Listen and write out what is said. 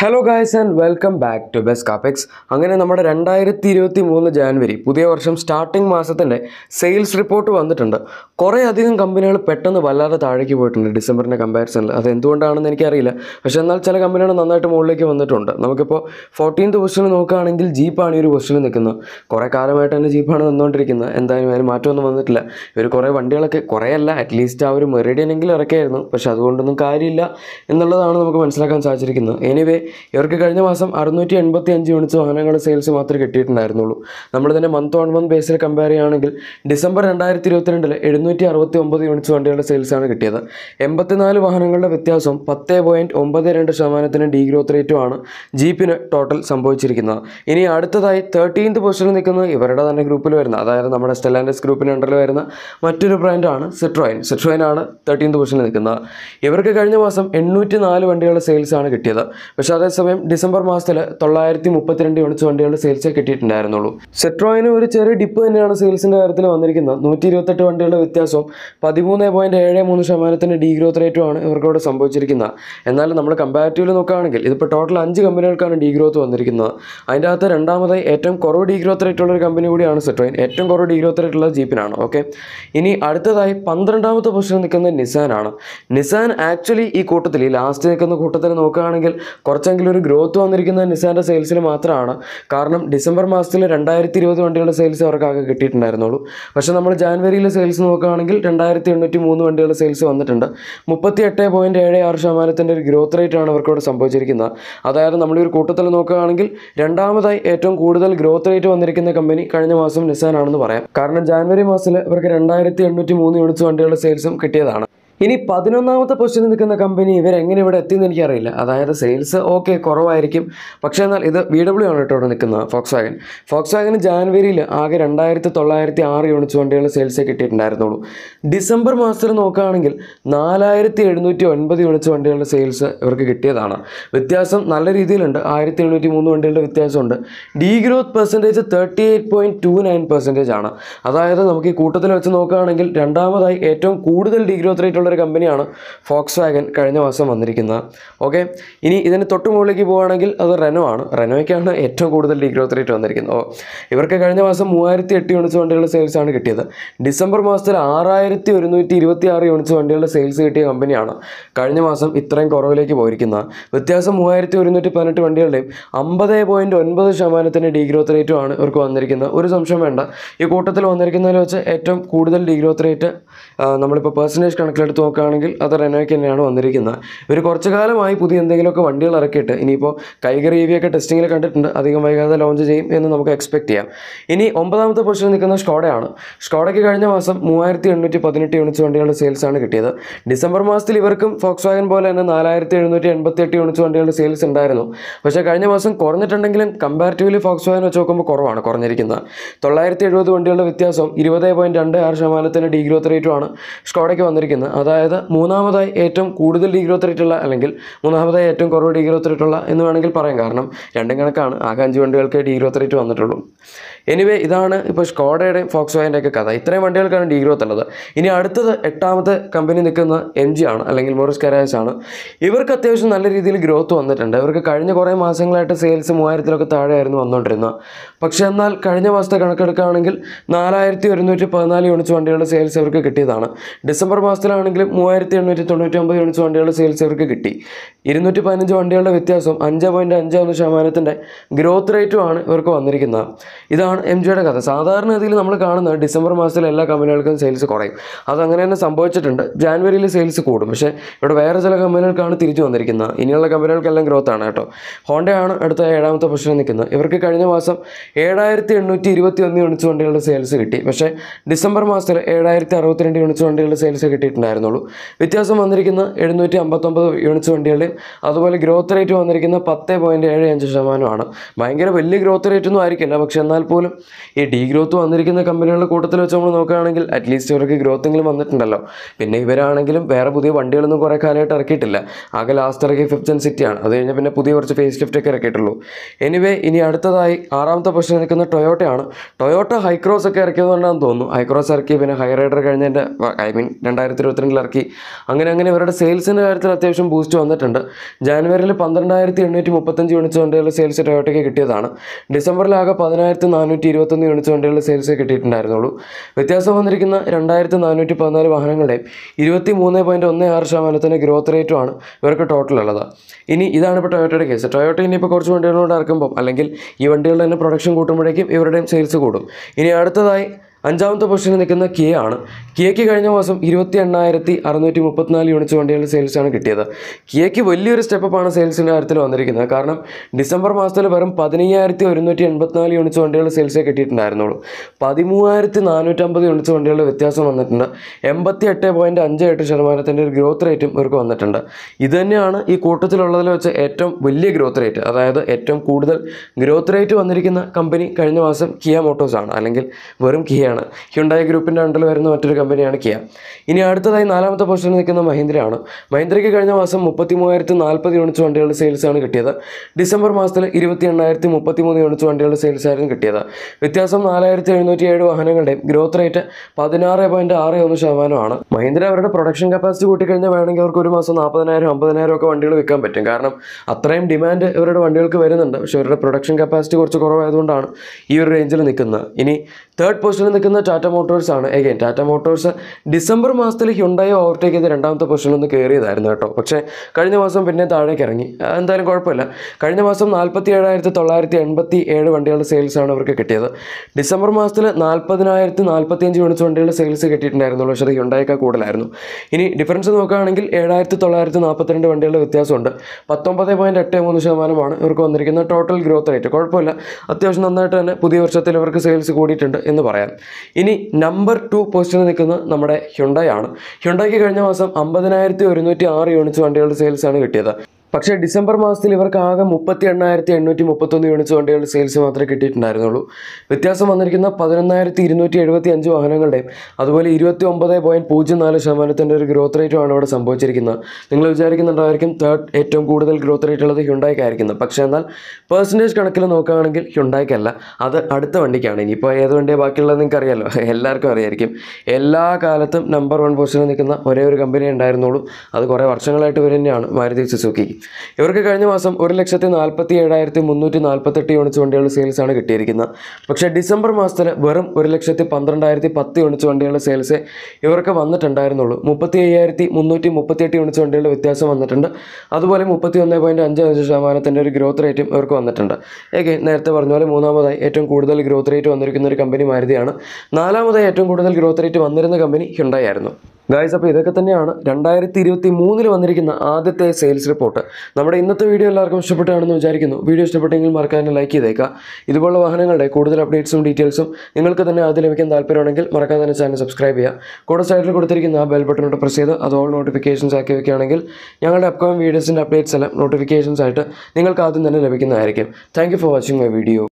hello guys and welcome back to ബെസ് കാപ്പെക്സ് അങ്ങനെ നമ്മുടെ രണ്ടായിരത്തി ഇരുപത്തി മൂന്ന് ജാനുവരി പുതിയ വർഷം സ്റ്റാർട്ടിംഗ് മാസത്തിൻ്റെ സെയിൽസ് റിപ്പോർട്ട് വന്നിട്ടുണ്ട് കുറേ അധികം കമ്പനികൾ പെട്ടെന്ന് വല്ലാതെ താഴേക്ക് പോയിട്ടുണ്ട് ഡിസംബറിൻ്റെ കമ്പാരിസണിൽ അത് എന്തുകൊണ്ടാണെന്ന് എനിക്കറിയില്ല പക്ഷേ എന്നാൽ ചില കമ്പനികൾ നന്നായിട്ട് മുകളിലേക്ക് വന്നിട്ടുണ്ട് നമുക്കിപ്പോൾ ഫോർട്ടീൻത്ത് പൊസിഷനിൽ നോക്കുകയാണെങ്കിൽ ജീപ്പാണ് ഈ ഒരു പൊസിഷനിൽ നിൽക്കുന്നത് കുറേ കാലമായിട്ട് തന്നെ ജീപ്പാണ് നിന്നുകൊണ്ടിരിക്കുന്നത് എന്തായാലും അതിന് മാറ്റമൊന്നും വന്നിട്ടില്ല ഇവർ കുറേ വണ്ടികളൊക്കെ കുറേ അല്ല അറ്റ്ലീസ്റ്റ് ആ ഒരു മെറിഡിയനെങ്കിലും ഇറക്കിയായിരുന്നു പക്ഷേ അതുകൊണ്ടൊന്നും കാര്യമില്ല എന്നുള്ളതാണ് നമുക്ക് മനസ്സിലാക്കാൻ സാധിച്ചിരിക്കുന്നത് എനിവേ ഇവർക്ക് കഴിഞ്ഞ മാസം അറുന്നൂറ്റി എൺപത്തി അഞ്ച് യൂണിറ്റ്സ് വാഹനങ്ങൾ സെയിൽസ് മാത്രമേ കിട്ടിയിട്ടുണ്ടായിരുന്നുള്ളൂ നമ്മൾ തന്നെ മന്ത് ഓൺ മന്ത് ബേസിൽ കമ്പയർ ചെയ്യുകയാണെങ്കിൽ ഡിസംബർ രണ്ടായിരത്തി ഇരുപത്തിരണ്ടിൽ എഴുന്നൂറ്റി അറുപത്തി ഒമ്പത് യൂണിറ്റ്സ് വണ്ടികളുടെ സെയിൽസാണ് കിട്ടിയത് എൺപത്തിനാല് വാഹനങ്ങളുടെ വ്യത്യാസം പത്ത് പോയിൻറ്റ് ഒമ്പത് രണ്ട് ശതമാനത്തിന് ഗ്രോത്ത് റേറ്റുമാണ് ജീപ്പിന് ടോട്ടൽ സംഭവിച്ചിരിക്കുന്നത് ഇനി അടുത്തതായി തേർട്ടീൻത് പൊസിഷനിൽ നിൽക്കുന്നത് ഇവരുടെ തന്നെ ഗ്രൂപ്പിൽ വരുന്ന അതായത് നമ്മുടെ സ്റ്റെലാൻഡസ് ഗ്രൂപ്പിൻ്റെ അണ്ടറിൽ വരുന്ന മറ്റൊരു ബ്രാൻഡാണ് സിട്രോയിൻ സിട്രോയിൻ ആണ് തേർട്ടീൻത് പൊസിഷനിൽ നിൽക്കുന്നത് ഇവർക്ക് കഴിഞ്ഞ മാസം എണ്ണൂറ്റി നാല് വണ്ടികളുടെ സെയിൽസാണ് കിട്ടിയത് പക്ഷേ അതേസമയം ഡിസംബർ മാസത്തിൽ തൊള്ളായിരത്തി മുപ്പത്തിരണ്ട് യൂണിറ്റ് വണ്ടികളുടെ സെയിൽസേ കിട്ടിയിട്ടുണ്ടായിരുന്നുള്ളൂ സെട്രോയിന് ഒരു ചെറിയ ഡിപ്പ് തന്നെയാണ് സെയിൽസിൻ്റെ കാര്യത്തിൽ വന്നിരിക്കുന്നത് നൂറ്റി ഇരുപത്തെട്ട് വണ്ടികളുടെ വ്യത്യാസവും പതിമൂന്ന് പോയിൻറ്റ് ഏഴ് മൂന്ന് ശതമാനത്തിൻ്റെ ഡീഗ്രോത്ത് റേറ്റുമാണ് ഇവർക്കവിടെ സംഭവിച്ചിരിക്കുന്നത് എന്നാൽ നമ്മൾ കമ്പാരിറ്റീവ്ലി നോക്കുകയാണെങ്കിൽ ഇതിപ്പോൾ ടോട്ടൽ അഞ്ച് കമ്പനികൾക്കാണ് ഗ്രോത്ത് വന്നിരിക്കുന്നത് അതിൻ്റെ അകത്ത് രണ്ടാമതായി ഏറ്റവും കുറവ് റേറ്റ് ഉള്ള ഒരു കമ്പനി കൂടിയാണ് സെട്രോയിൻ ഏറ്റവും കുറവ് റേറ്റ് ഉള്ള ജീപ്പിനാണ് ഓക്കെ ഇനി അടുത്തതായി പന്ത്രണ്ടാമത്തെ പൊസിഷനിൽ നിൽക്കുന്നത് നിസാനാണ് നിസാൻ ആക്ച്വലി ഈ കൂട്ടത്തിൽ ഈ ലാസ്റ്റ് നിൽക്കുന്ന കൂട്ടത്തിൽ നോക്കുകയാണെങ്കിൽ കുറച്ച് കുറച്ചെങ്കിലും ഒരു ഗ്രോത്ത് വന്നിരിക്കുന്നത് നിസാൻ്റെ സെയിൽസിൽ മാത്രമാണ് കാരണം ഡിസംബർ മാസത്തിൽ രണ്ടായിരത്തി ഇരുപത് വണ്ടികളുടെ സെയിൽസ് ആകെ കിട്ടിയിട്ടുണ്ടായിരുന്നുള്ളൂ പക്ഷേ നമ്മൾ ജാനുവരിയിലെ സെയിൽസ് നോക്കുകയാണെങ്കിൽ രണ്ടായിരത്തി എണ്ണൂറ്റി മൂന്ന് വണ്ടികളുടെ സെയിൽസ് വന്നിട്ടുണ്ട് മുപ്പത്തി എട്ട് പോയിൻറ്റ് ഏഴ് ആറ് ശതമാനത്തിൻ്റെ ഒരു ഗ്രോത്ത് റേറ്റാണ് അവർക്കോട് സംഭവിച്ചിരിക്കുന്നത് അതായത് നമ്മൾ ഒരു കൂട്ടത്തിൽ നോക്കുകയാണെങ്കിൽ രണ്ടാമതായി ഏറ്റവും കൂടുതൽ ഗ്രോത്ത് റേറ്റ് വന്നിരിക്കുന്ന കമ്പനി കഴിഞ്ഞ മാസം നിസാനാണെന്ന് പറയാം കാരണം ജാനുവരി മാസത്തിൽ ഇവർക്ക് രണ്ടായിരത്തി എണ്ണൂറ്റി മൂന്ന് യൂണിറ്റ്സ് വണ്ടികളുടെ സെയിൽസും കിട്ടിയതാണ് ഇനി പതിനൊന്നാമത്തെ പൊസിഷനിൽ നിൽക്കുന്ന കമ്പനി ഇവരെങ്ങനെ ഇവിടെ എത്തിയെന്ന് എനിക്കറിയില്ല അതായത് സെയിൽസ് ഓക്കെ കുറവായിരിക്കും പക്ഷേ എന്നാൽ ഇത് വി ഡബ്ല്യു ആണ് കേട്ടോ ഇവിടെ നിൽക്കുന്നത് ഫോക്സ് വാഗൻ ഫോക്സ് വാഗന് ജാനുവരിയിൽ ആകെ രണ്ടായിരത്തി തൊള്ളായിരത്തി ആറ് യൂണിറ്റ്സ് വണ്ടികൾ സെയിൽസേ കിട്ടിയിട്ടുണ്ടായിരുന്നുള്ളൂ ഡിസംബർ മാസത്തിൽ നോക്കുകയാണെങ്കിൽ നാലായിരത്തി എഴുന്നൂറ്റി ഒൻപത് യൂണിറ്റ്സ് വണ്ടികളുടെ സെയിൽസ് ഇവർക്ക് കിട്ടിയതാണ് വ്യത്യാസം നല്ല രീതിയിലുണ്ട് ആയിരത്തി എഴുന്നൂറ്റി മൂന്ന് വണ്ടികളുടെ വ്യത്യാസമുണ്ട് degrowth percentage thirty eight point two nine percentage ആണ് അതായത് നമുക്ക് ഈ കൂട്ടത്തിൽ വെച്ച് നോക്കുകയാണെങ്കിൽ രണ്ടാമതായി ഏറ്റവും കൂടുതൽ ഡീ ഗ്രോത്ത് റേറ്റ് എന്നൊരു കമ്പനിയാണ് ഫോക്സ് വാഗൻ കഴിഞ്ഞ മാസം വന്നിരിക്കുന്നത് ഓക്കെ ഇനി ഇതിന് തൊട്ട് മുകളിലേക്ക് പോവുകയാണെങ്കിൽ അത് റെനോ ആണ് റെനോയ്ക്കാണ് ഏറ്റവും കൂടുതൽ ഡീഗ്രോത്ത് റേറ്റ് വന്നിരിക്കുന്നത് ഓ oh, ഇവർക്ക് കഴിഞ്ഞ മാസം മൂവായിരത്തി എട്ട് യൂണിറ്റ്സ് വണ്ടികളുടെ സെയിൽസ് ആണ് കിട്ടിയത് ഡിസംബർ മാസത്തിൽ ആറായിരത്തി ഒരുന്നൂറ്റി ഇരുപത്തി ആറ് യൂണിറ്റ്സ് വണ്ടികളുടെ സെയിൽസ് കിട്ടിയ കമ്പനിയാണ് കഴിഞ്ഞ മാസം ഇത്രയും കുറവിലേക്ക് പോയിരിക്കുന്നത് വ്യത്യാസം മൂവായിരത്തി ഒരുന്നൂറ്റി പതിനെട്ട് വണ്ടികളുടെയും അമ്പത് പോയിൻറ്റ് ഒൻപത് ശതമാനത്തിൻ്റെ ഡീഗ്രോത്ത് റേറ്റുമാണ് ഇവർക്ക് വന്നിരിക്കുന്നത് ഒരു സംശയം വേണ്ട ഈ കൂട്ടത്തിൽ വന്നിരിക്കുന്നതിൽ വെച്ച് ഏറ്റവും കൂടുതൽ ഡീഗ്രോത്ത് റേറ്റ് നമ്മളിപ്പോൾ പെർസെൻറ്റേജ് കണക്കിലെടുത്ത് നോക്കുകയാണെങ്കിൽ അത് റെനോയ്ക്ക് തന്നെയാണ് വന്നിരിക്കുന്നത് ഇവർ കുറച്ച് കാലമായി പുതിയ എന്തെങ്കിലുമൊക്കെ വണ്ടികൾ ഇറക്കിയിട്ട് ഇനിയിപ്പോൾ കൈകർ ഇ വി ഒക്കെ ടെസ്റ്റിങ്ങിൽ കണ്ടിട്ടുണ്ട് അധികം വൈകാതെ ലോഞ്ച് ചെയ്യും എന്ന് നമുക്ക് എക്സ്പെക്റ്റ് ചെയ്യാം ഇനി ഒമ്പതാമത്തെ പൊസിഷനിൽ നിൽക്കുന്ന സ്കോഡയാണ് സ്കോഡയ്ക്ക് കഴിഞ്ഞ മാസം മൂവായിരത്തി എണ്ണൂറ്റി പതിനെട്ട് യൂണിറ്റ്സ് വണ്ടികളുടെ സെയിൽസാണ് കിട്ടിയത് ഡിസംബർ മാസത്തിൽ ഇവർക്കും ഫോക്സ് വാഗൻ പോലെ തന്നെ നാലായിരത്തി എഴുന്നൂറ്റി എൺപത്തി എട്ട് യൂണിറ്റ്സ് വണ്ടികളുടെ സെയിൽസ് ഉണ്ടായിരുന്നു പക്ഷേ കഴിഞ്ഞ മാസം കുറഞ്ഞിട്ടുണ്ടെങ്കിലും കമ്പാരിറ്റീവ്ലി ഫോക്സ് വാഗൻ വെച്ച് നോക്കുമ്പോൾ കുറവാണ് കുറഞ്ഞിരിക്കുന്നത് തൊള്ളായിരത്തി എഴുപത് വണ്ടികളുടെ വ്യത്യാസം ഇരുപത് പോയിന്റ് രണ്ട് ആറ് ശതമാനത്തിൻ്റെ ഡിഗ്രോത്ത് റേറ്റുമാണ് സ്കോഡയ്ക്ക് വന്നിരിക്കുന്നത് അതായത് മൂന്നാമതായി ഏറ്റവും കൂടുതൽ ഡീഗ്രോത്ത് റേറ്റുള്ള അല്ലെങ്കിൽ മൂന്നാമതായി ഏറ്റവും കുറവ് ഡീഗ്രോത്ത് റേറ്റുള്ള എന്ന് വേണമെങ്കിൽ പറയാം കാരണം രണ്ടും കണക്കാണ് ആകെ അഞ്ച് വണ്ടികൾക്ക് ഡീഗ്രോത്ത് റേറ്റ് വന്നിട്ടുള്ളൂ എനിവേ ഇതാണ് ഇപ്പോൾ സ്കോഡയുടെയും ഫോക്സ് വൈൻ്റെയൊക്കെ കഥ ഇത്രയും വണ്ടികൾക്കാണ് ഡീഗ്രോത്ത് ഉള്ളത് ഇനി അടുത്തത് എട്ടാമത്തെ കമ്പനി നിൽക്കുന്ന എം ജി ആണ് അല്ലെങ്കിൽ മോറിസ് കരാജ് ആണ് ഇവർക്ക് അത്യാവശ്യം നല്ല രീതിയിൽ ഗ്രോത്ത് വന്നിട്ടുണ്ട് ഇവർക്ക് കഴിഞ്ഞ കുറേ മാസങ്ങളായിട്ട് സെയിൽസ് മൂവായിരത്തിലൊക്കെ താഴെയായിരുന്നു വന്നുകൊണ്ടിരുന്നത് പക്ഷേ എന്നാൽ കഴിഞ്ഞ മാസത്തെ കണക്കെടുക്കുകയാണെങ്കിൽ നാലായിരത്തി ഒരുന്നൂറ്റി പതിനാല് യൂണിറ്റ് വണ്ടികളുടെ സെയിൽസ് ഇവർക്ക് കിട്ടിയതാണ് ഡിസംബർ മാസത്തിലാണ് നോക്കുകയാണെങ്കിൽ മൂവായിരത്തി എണ്ണൂറ്റി തൊണ്ണൂറ്റി ഒമ്പത് യൂണിറ്റ്സ് വണ്ടികളുടെ സെയിൽസ് ഇവർക്ക് കിട്ടി ഇരുന്നൂറ്റി പതിനഞ്ച് വണ്ടികളുടെ വ്യത്യാസം അഞ്ച് പോയിൻറ്റ് അഞ്ച് ഒന്ന് ശതമാനത്തിൻ്റെ ഗ്രോത്ത് റേറ്റുമാണ് ഇവർക്ക് വന്നിരിക്കുന്നത് ഇതാണ് എം ജിയുടെ കഥ സാധാരണ ഇതിൽ നമ്മൾ കാണുന്നത് ഡിസംബർ മാസത്തിൽ എല്ലാ കമ്പനികൾക്കും സെയിൽസ് കുറയും അതങ്ങനെ തന്നെ സംഭവിച്ചിട്ടുണ്ട് ജാനുവരിയിൽ സെയിൽസ് കൂടും പക്ഷേ ഇവിടെ വേറെ ചില കമ്പനികൾക്കാണ് തിരിച്ചു വന്നിരിക്കുന്നത് ഇനിയുള്ള കമ്പനികൾക്കെല്ലാം ഗ്രോത്ത് ആണ് കേട്ടോ ഹോണ്ടയാണ് അടുത്ത ഏഴാമത്തെ പൊസിഷനിൽ നിൽക്കുന്നത് ഇവർക്ക് കഴിഞ്ഞ മാസം ഏഴായിരത്തി എണ്ണൂറ്റി ഇരുപത്തി ഒന്ന് യൂണിറ്റ്സ് വണ്ടികളുടെ സെയിൽസ് കിട്ടി പക്ഷേ ഡിസംബർ മാസത്തിൽ ഏഴായിരത്തി അറുപത്തിരണ്ട് യൂണിറ്റ്സ് വണ്ടികളുടെ സെയിൽസ് കിട്ടിയിട്ടുണ്ടായിരുന്നു ഉണ്ടായിരുന്നുള്ളൂ വ്യത്യാസം വന്നിരിക്കുന്ന എഴുന്നൂറ്റി അമ്പത്തൊമ്പത് യൂണിറ്റ്സ് വണ്ടികളുടെയും അതുപോലെ ഗ്രോത്ത് റേറ്റ് വന്നിരിക്കുന്ന പത്ത് പോയിൻറ്റ് ഏഴ് അഞ്ച് ശതമാനമാണ് ഭയങ്കര വലിയ ഗ്രോത്ത് റേറ്റ് ഒന്നും ആയിരിക്കില്ല പക്ഷേ എന്നാൽ പോലും ഈ ഡി ഗ്രോത്ത് വന്നിരിക്കുന്ന കമ്പനികളുടെ കൂട്ടത്തിൽ വെച്ച് നമ്മൾ നോക്കുകയാണെങ്കിൽ അറ്റ്ലീസ്റ്റ് ഇവർക്ക് എങ്കിലും വന്നിട്ടുണ്ടല്ലോ പിന്നെ ഇവരാണെങ്കിലും വേറെ പുതിയ വണ്ടികളൊന്നും കുറേ കാലമായിട്ട് ഇറക്കിയിട്ടില്ല ആകെ ലാസ്റ്റ് ഇറക്കിയ ഫിഫ്റ്റ് ആൻഡ് സിറ്റിയാണ് അത് കഴിഞ്ഞാൽ പിന്നെ പുതിയ കുറച്ച് ഫേസ് ലിഫ്റ്റ് ഒക്കെ ഇറക്കിയിട്ടുള്ളൂ എനിവേ ഇനി അടുത്തതായി ആറാമത്തെ പൊസിഷനിൽ നിൽക്കുന്ന ടൊയോട്ടയാണ് ടൊയോട്ട ഹൈക്രോസ് ഒക്കെ ഇറക്കിയതുകൊണ്ടാണെന്ന് തോന്നുന്നു ഹൈക്രോസ് ഇറക്കി പിന്നെ ഹൈറൈഡർ കഴിഞ്ഞതിൻ്റെ ഐ മീൻ രണ്ടായിരത്തി ഇരുപത്തിരണ്ട് ഇറക്കി അങ്ങനെ അങ്ങനെ ഇവരുടെ സെയിൽസിൻ്റെ കാര്യത്തിൽ അത്യാവശ്യം ബൂസ്റ്റ് വന്നിട്ടുണ്ട് ജാനുവരിയിൽ പന്ത്രണ്ടായിരത്തി എണ്ണൂറ്റി മുപ്പത്തഞ്ച് യൂണിറ്റ്സ് വണ്ടികളുടെ സെയിൽസ് ടൊയോട്ടയ്ക്ക് കിട്ടിയതാണ് ഡിസംബറിലാകെ പതിനായിരത്തി നാനൂറ്റി ഇരുപത്തൊന്ന് യൂണിറ്റ്സ് വണ്ടികളുടെ സെയിൽസ് കിട്ടിയിട്ടുണ്ടായിരുന്നുള്ളൂ വ്യത്യാസം വന്നിരിക്കുന്ന രണ്ടായിരത്തി നാനൂറ്റി പതിനാല് വാഹനങ്ങളുടെയും ഇരുപത്തി മൂന്ന് പോയിൻറ്റ് ഒന്ന് ആറ് ശതമാനത്തിൻ്റെ ഗ്രോത്ത് റേറ്റുമാണ് ഇവർക്ക് ടോട്ടൽ ഉള്ളത് ഇനി ഇതാണ് ഇപ്പോൾ ടൊയോട്ടയുടെ കേസ് ടൊയോട്ട ഇപ്പോൾ കുറച്ച് വണ്ടികളോട് ഇറക്കുമ്പോൾ അല്ലെങ്കിൽ ഈ വണ്ടികളുടെ തന്നെ പ്രൊഡക്ഷൻ കൂട്ടുമ്പോഴേക്കും ഇവരുടെയും സെയിൽസ് കൂടും ഇനി അടുത്തതായി അഞ്ചാമത്തെ പൊസിഷനിൽ നിൽക്കുന്ന കെ ആണ് കെക്ക് കഴിഞ്ഞ മാസം ഇരുപത്തി എണ്ണായിരത്തി അറുന്നൂറ്റി മുപ്പത്തിനാല് യൂണിറ്റ്സ് വണ്ടികളുടെ സെയിൽസാണ് കിട്ടിയത് കെക്ക് വലിയൊരു സ്റ്റെപ്പാണ് സെയിൽസിൻ്റെ കാര്യത്തിൽ വന്നിരിക്കുന്നത് കാരണം ഡിസംബർ മാസത്തിൽ വെറും പതിനയ്യായിരത്തി ഒരുന്നൂറ്റി എൺപത്തിനാല് യൂണിറ്റ്സ് വണ്ടികളുടെ സെയിൽസേ കിട്ടിയിട്ടുണ്ടായിരുന്നുള്ളൂ പതിമൂവായിരത്തി നാനൂറ്റമ്പത് യൂണിറ്റ്സ് വണ്ടികളുടെ വ്യത്യാസം വന്നിട്ടുണ്ട് എൺപത്തി എട്ട് പോയിൻറ്റ് അഞ്ച് എട്ട് ശതമാനത്തിൻ്റെ ഒരു ഗ്രോത്ത് റേറ്റും ഇവർക്ക് വന്നിട്ടുണ്ട് ഇത് തന്നെയാണ് ഈ കൂട്ടത്തിലുള്ളതിൽ വെച്ച് ഏറ്റവും വലിയ ഗ്രോത്ത് റേറ്റ് അതായത് ഏറ്റവും കൂടുതൽ ഗ്രോത്ത് റേറ്റ് വന്നിരിക്കുന്ന കമ്പനി കഴിഞ്ഞ മാസം കിയ മോട്ടോസാണ് അല്ലെങ്കിൽ വെറും കിയ കമ്പനിയാണ് ഹ്യുണ്ടായ ഗ്രൂപ്പിൻ്റെ അണ്ടറിൽ വരുന്ന മറ്റൊരു കമ്പനിയാണ് കിയ ഇനി അടുത്തതായി നാലാമത്തെ പൊസിഷനിൽ നിൽക്കുന്ന മഹീന്ദ്രയാണ് മഹീന്ദ്രയ്ക്ക് കഴിഞ്ഞ മാസം മുപ്പത്തി മൂവായിരത്തി നാൽപ്പത് യൂണിറ്റ്സ് വണ്ടികളുടെ സെയിൽസാണ് കിട്ടിയത് ഡിസംബർ മാസത്തിൽ ഇരുപത്തി എണ്ണായിരത്തി മുപ്പത്തി മൂന്ന് യൂണിറ്റ്സ് വണ്ടികളുടെ സെയിൽസായിരുന്നു കിട്ടിയത് വ്യത്യാസം നാലായിരത്തി എഴുന്നൂറ്റി ഏഴ് വാഹനങ്ങളുടെയും ഗ്രോത്ത് റേറ്റ് പതിനാറ് പോയിൻറ്റ് ആറ് ഒന്ന് ശതമാനമാണ് മഹീന്ദ്ര അവരുടെ പ്രൊഡക്ഷൻ കപ്പാസിറ്റി കൂട്ടിക്കഴിഞ്ഞാൽ വേണമെങ്കിൽ അവർക്ക് ഒരു മാസം നാൽപ്പതിനായിരം അമ്പതിനായിരം ഒക്കെ വണ്ടികൾ വിൽക്കാൻ പറ്റും കാരണം അത്രയും ഡിമാൻഡ് ഇവരുടെ വണ്ടികൾക്ക് വരുന്നുണ്ട് പക്ഷേ ഇവരുടെ പ്രൊഡക്ഷൻ കപ്പാസിറ്റി കുറച്ച് കുറവായതുകൊണ്ടാണ് ഈ ഒരു റേഞ്ചിൽ നിൽക്കുന്നത് ഇനി തേർഡ് പൊസിഷനിൽ നിൽക്കുന്ന ടാറ്റ മോട്ടോഴ്സ് ആണ് എഗൈൻ ടാറ്റ മോട്ടോഴ്സ് ഡിസംബർ മാസത്തിൽ ഹ്യുണ്ടായി ഓവർടേക്ക് ചെയ്ത് രണ്ടാമത്തെ പൊസിഷനിൽ ഒന്ന് കയറിയതായിരുന്നു കേട്ടോ പക്ഷേ കഴിഞ്ഞ മാസം പിന്നെ താഴേക്ക് ഇറങ്ങി എന്തായാലും കുഴപ്പമില്ല കഴിഞ്ഞ മാസം നാൽപ്പത്തി ഏഴായിരത്തി തൊള്ളായിരത്തി എൺപത്തി ഏഴ് വണ്ടികളുടെ സെയിൽസാണ് അവർക്ക് കിട്ടിയത് ഡിസംബർ മാസത്തിൽ നാൽപ്പതിനായിരത്തി അഞ്ച് യൂണിറ്റ്സ് വണ്ടികളുടെ സെയിൽസ് കിട്ടിയിട്ടുണ്ടായിരുന്നുള്ളൂ പക്ഷേ അത് ഉണ്ടായേക്കാൾ കൂടുതലായിരുന്നു ഇനി ഡിഫറൻസ് നോക്കുകയാണെങ്കിൽ ഏഴായിരത്തി തൊള്ളായിരത്തി നാൽപ്പത്തിരണ്ട് വണ്ടികളുടെ വ്യത്യാസമുണ്ട് പത്തൊമ്പത് പോയിൻറ്റ് എട്ട് മൂന്ന് ശതമാനമാണ് ഇവർക്ക് വന്നിരിക്കുന്ന ടോട്ടൽ ഗ്രോത്ത് റേറ്റ് കുഴപ്പമില്ല അത്യാവശ്യം നന്നായിട്ട് തന്നെ പുതിയ വർഷത്തിൽ ഇവർക്ക് സെയിൽസ് കൂടിയിട്ടുണ്ട് എന്ന് പറയാം ഇനി നമ്പർ ടു പൊസിഷനിൽ നിൽക്കുന്നത് നമ്മുടെ ഹ്യുണ്ടായാണ് ഹ്യുണ്ടായ്ക്ക് കഴിഞ്ഞ മാസം അമ്പതിനായിരത്തി ഒരുന്നൂറ്റി ആറ് യൂണിറ്റ്സ് വണ്ടികളുടെ സെയിൽസാണ് കിട്ടിയത് പക്ഷേ ഡിസംബർ മാസത്തിൽ ഇവർക്ക് ആകെ മുപ്പത്തി എണ്ണായിരത്തി എണ്ണൂറ്റി മുപ്പത്തൊന്ന് യൂണിറ്റ്സ് വണ്ടികളുടെ സെയിൽസ് മാത്രമേ കിട്ടിയിട്ടുണ്ടായിരുന്നുള്ളൂ വ്യത്യാസം വന്നിരിക്കുന്ന പതിനൊന്നായിരത്തി ഇരുന്നൂറ്റി എഴുപത്തി അഞ്ച് വാഹനങ്ങളുടെയും അതുപോലെ ഇരുപത്തി ഒമ്പത് പോയിൻറ്റ് പൂജ്യം നാല് ശതമാനത്തിൻ്റെ ഒരു ഗ്രോത്ത് റേറ്റുമാണ് ഇവിടെ സംഭവിച്ചിരിക്കുന്നത് നിങ്ങൾ വിചാരിക്കുന്നുണ്ടായിരിക്കും തേർഡ് ഏറ്റവും കൂടുതൽ ഗ്രോത്ത് റേറ്റ് ഉള്ളത് ഹ്യുണ്ടായിക്കായിരിക്കുന്നത് പക്ഷേ എന്നാൽ പെർസെൻറ്റേജ് കണക്കിൽ നോക്കുകയാണെങ്കിൽ ഹ്യുണ്ടായിക്കല്ല അത് അടുത്ത വണ്ടിക്കാണ് ഇനിയിപ്പോൾ ഏത് വണ്ടിയാണ് ബാക്കിയുള്ളത് നിങ്ങൾക്ക് അറിയാലോ എല്ലാവർക്കും അറിയായിരിക്കും എല്ലാ കാലത്തും നമ്പർ വൺ പൊസിഷനിൽ നിൽക്കുന്ന ഒരേ ഒരു കമ്പനി ഉണ്ടായിരുന്നുള്ളൂ അത് കുറേ വർഷങ്ങളായിട്ട് വരെ തന്നെയാണ് മാരുതി സുസുക്കി ഇവർക്ക് കഴിഞ്ഞ മാസം ഒരു ലക്ഷത്തി നാൽപ്പത്തി ഏഴായിരത്തി മുന്നൂറ്റി നാൽപ്പത്തെട്ട് യൂണിറ്റ്സ് വണ്ടികളുടെ സെയിൽസാണ് കിട്ടിയിരിക്കുന്നത് പക്ഷേ ഡിസംബർ മാസത്തിൽ വെറും ഒരു ലക്ഷത്തി പന്ത്രണ്ടായിരത്തി പത്ത് യൂണിറ്റ്സ് വണ്ടികളുടെ സെയിൽസ് ഇവർക്ക് വന്നിട്ടുണ്ടായിരുന്നുള്ളൂ മുപ്പത്തി അയ്യായിരത്തി മുന്നൂറ്റി മുപ്പത്തിയെട്ട് യൂണിറ്റ്സ് വണ്ടികളുടെ വ്യത്യാസം വന്നിട്ടുണ്ട് അതുപോലെ മുപ്പത്തി ഒന്ന് പോയിൻറ്റ് അഞ്ച് അഞ്ച് ശതമാനത്തിൻ്റെ ഒരു ഗ്രോത്ത് റേറ്റും ഇവർക്ക് വന്നിട്ടുണ്ട് ഏകെ നേരത്തെ പറഞ്ഞ പോലെ മൂന്നാമതായി ഏറ്റവും കൂടുതൽ ഗ്രോത്ത് റേറ്റ് വന്നിരിക്കുന്ന ഒരു കമ്പനി മാരുതിയാണ് നാലാമതായി ഏറ്റവും കൂടുതൽ ഗ്രോത്ത് റേറ്റ് വന്നിരുന്ന കമ്പനി ഹ്യുണ്ടായിരുന്നു ഗായ്സ് അപ്പോൾ ഇതൊക്കെ തന്നെയാണ് രണ്ടായിരത്തി ഇരുപത്തി മൂന്നിൽ വന്നിരിക്കുന്ന ആദ്യത്തെ സെയിൽസ് റിപ്പോർട്ട് നമ്മുടെ ഇന്നത്തെ വീഡിയോ എല്ലാവർക്കും ഇഷ്ടപ്പെട്ടാണെന്ന് വിചാരിക്കുന്നു വീഡിയോ ഇഷ്ടപ്പെട്ടെങ്കിൽ മറക്കാതെ ലൈക്ക് ചെയ്തേക്കുക ഇതുപോലുള്ള വാഹനങ്ങളുടെ കൂടുതൽ അപ്ഡേറ്റ്സും ഡീറ്റെയിൽസും നിങ്ങൾക്ക് തന്നെ ആദ്യം ലഭിക്കാൻ താല്പര്യമാണെങ്കിൽ മറക്കാതെ തന്നെ ചാനൽ സബ്സ്ക്രൈബ് ചെയ്യുക കൂടെ സൈഡിൽ കൊടുത്തിരിക്കുന്ന ആ ബെൽ ബട്ടൺ പ്രസ് ചെയ്ത് അത് ഓൾ നോട്ടിഫിക്കേഷൻസ് ആക്കി വെക്കുകയാണെങ്കിൽ ഞങ്ങളുടെ അപ്കമിങ് വീഡിയോസിൻ്റെ അപ്ഡേറ്റ്സ് എല്ലാം നോട്ടിഫിക്കേഷൻസ് ആയിട്ട് നിങ്ങൾക്ക് ആദ്യം തന്നെ ലഭിക്കുന്നതായിരിക്കും thank for watching my video